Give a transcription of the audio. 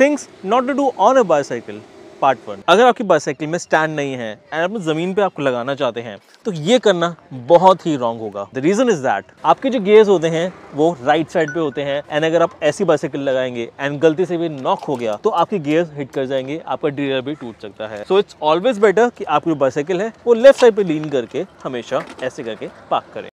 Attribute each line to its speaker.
Speaker 1: things not to do on a bicycle part one अगर आपकी bicycle में stand नहीं है एंड आप ज़मीन पे आपको लगाना चाहते हैं तो ये करना बहुत ही रॉन्ग होगा द रीज़न इज़ दैट आपके जो गेयर्स होते हैं वो राइट साइड पे होते हैं एंड अगर आप ऐसी बाईसाइकिल लगाएंगे एंड गलती से भी नॉक हो गया तो आपके गेयर्स हिट कर जाएंगे आपका डीलर भी टूट सकता है सो इट्स ऑलवेज बेटर कि आपकी जो बाईसाइकिल है वो लेफ्ट साइड पे लीन करके हमेशा ऐसे करके पार्क करें